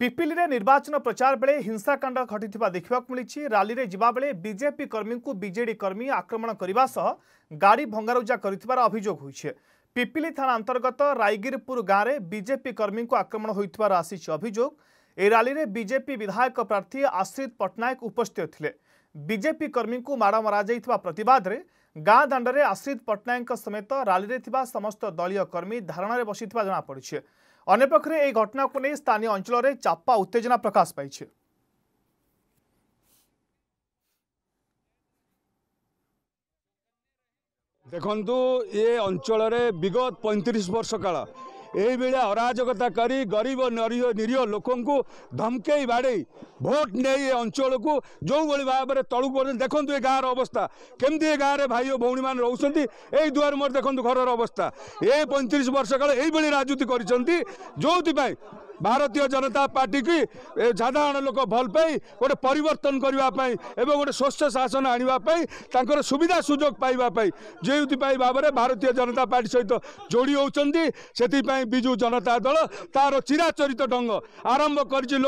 ପିପିଲିରେ ନିର୍ବାଚନ ପ୍ରଚାର ବେଳେ ହିଂସାକାଣ୍ଡ ଘଟିଥିବା ଦେଖିବାକୁ ମିଳିଛି ରାଲିରେ ଯିବାବେଳେ ବିଜେପି କର୍ମୀଙ୍କୁ ବିଜେଡି କର୍ମୀ ଆକ୍ରମଣ କରିବା ସହ ଗାଡ଼ି ଭଙ୍ଗାରୁଜା କରିଥିବାର ଅଭିଯୋଗ ହୋଇଛି ପିପିଲି ଥାନା ଅନ୍ତର୍ଗତ ରାଇଗିରପୁର ଗାଁରେ ବିଜେପି କର୍ମୀଙ୍କୁ ଆକ୍ରମଣ ହୋଇଥିବାର ଆସିଛି ଅଭିଯୋଗ ଏହି ରାଲିରେ ବିଜେପି ବିଧାୟକ ପ୍ରାର୍ଥୀ ଆଶ୍ରିତ ପଟ୍ଟନାୟକ ଉପସ୍ଥିତ ଥିଲେ ବିଜେପି କର୍ମୀଙ୍କୁ ମାଡ଼ ମରାଯାଇଥିବା ପ୍ରତିବାଦରେ ଗାଁ ଦାଣ୍ଡରେ ଆଶ୍ରିତ ପଟ୍ଟନାୟକଙ୍କ ସମେତ ରାଲିରେ ଥିବା ସମସ୍ତ ଦଳୀୟ କର୍ମୀ ଧାରଣାରେ ବସିଥିବା ଜଣାପଡ଼ିଛି ଅନ୍ୟପକ୍ଷରେ ଏହି ଘଟଣାକୁ ନେଇ ସ୍ଥାନୀୟ ଅଞ୍ଚଳରେ ଚାପା ଉତ୍ତେଜନା ପ୍ରକାଶ ପାଇଛି ଦେଖନ୍ତୁ ଏ ଅଞ୍ଚଳରେ ବିଗତ ପଇଁତିରିଶ ବର୍ଷ କାଳ ଏଇଭଳିଆ ଅରାଜକତା କରି ଗରିବ ନରୀହ ନିରୀହ ଲୋକଙ୍କୁ ଧମକେଇ ବାଡ଼େଇ ଭୋଟ୍ ନେଇ ଏ ଅଞ୍ଚଳକୁ ଯେଉଁଭଳି ଭାବରେ ତଳକୁ ପଡ଼ୁଛନ୍ତି ଦେଖନ୍ତୁ ଏ ଗାଁର ଅବସ୍ଥା କେମିତି ଏ ଗାଁରେ ଭାଇ ଓ ଭଉଣୀମାନେ ରହୁଛନ୍ତି ଏଇ ଦୁଆର ମୋର ଦେଖନ୍ତୁ ଘରର ଅବସ୍ଥା ଏ ପଇଁତିରିଶ ବର୍ଷ କାଳ ଏଇଭଳି ରାଜନୀତି କରିଛନ୍ତି ଯେଉଁଥିପାଇଁ भारतीय जनता पार्टी की साधारण लोक भल पाइ परिवर्तन गर्ने गए स्वच्छ शासन आण तर सुविधा सुजोग सुझो पाउँ जे भावना भारतीय जनता पार्टी सहित जोड़ी जोडिउँछ विजु जनता दल तार चिराचरित आरंभ आरम्भ गरि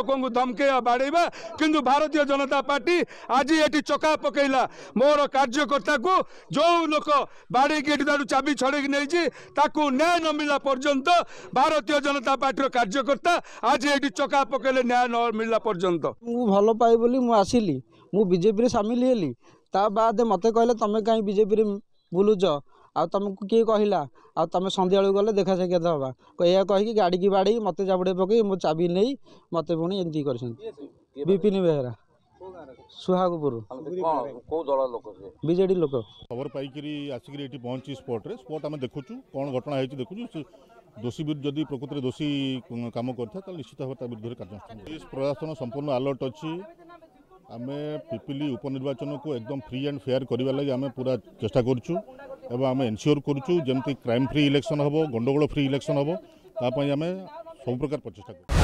धमके बाडैमा कि भारतीय जनता पार्टी आज एका पकेला मोर कार्यकर्ता को जो लोक बाड़ी बाडैक चाबि छडकै त्या नमिला पर्न्त भारतीय जनता पर्टी कार्यकर्ता ଆଜି ଏଠି ଚକା ପକେଇଲେ ନ୍ୟାୟ ନ ମିଳିଲା ପର୍ଯ୍ୟନ୍ତ ମୁଁ ଭଲ ପାଏ ବୋଲି ମୁଁ ଆସିଲି ମୁଁ ବିଜେପିରେ ସାମିଲ ହେଲି ତା ବାଦ ମୋତେ କହିଲେ ତୁମେ କାହିଁ ବିଜେପିରେ ବୁଲୁଛ ଆଉ ତୁମକୁ କିଏ କହିଲା ଆଉ ତୁମେ ସନ୍ଧ୍ୟାବେଳକୁ ଗଲେ ଦେଖା ସାକ୍ଷାତ ହେବା ଏହା କହିକି ଗାଡ଼ିକି ବାଡ଼େଇ ମୋତେ ଜାବୁଡ଼େଇ ପକେଇ ମୋ ଚାବି ନେଇ ମୋତେ ପୁଣି ଏମିତି କରିଛନ୍ତି ବିପିନ ବେହେରା ସୁହାଗପୁର କେଉଁ ଦଳ ଲୋକ ବିଜେଡ଼ି ଲୋକ ଖବର ପାଇକରି ଆସିକିରି ଏଠି ପହଞ୍ଚି ସ୍ପଟ୍ରେ ସ୍ପଟ୍ ଆମେ ଦେଖୁଛୁ କ'ଣ ଘଟଣା ହେଇଛି ଦେଖୁଛୁ দোষী যদি প্রকৃতরে দোষী কাম করে তাহলে নিশ্চিত ভাবে তা বিরুদ্ধে কার্যানুষ্ঠান পুলিশ প্রশাসন সম্পূর্ণ আলর্ট অছি আমি পিপিলি উপনির্বাচনকু একদম ফ্রি আন্ড ফেয়ার করা লাগে আমি পুরা চেষ্টা করছু এবং আমি এনসিওর করছু যেমি ক্রাইম ফ্রি ইলেকশন হব গন্ডগোল ফ্রি ইলেকশন হব তাপাই আমি সব প্রকার প্রচেষ্টা করছি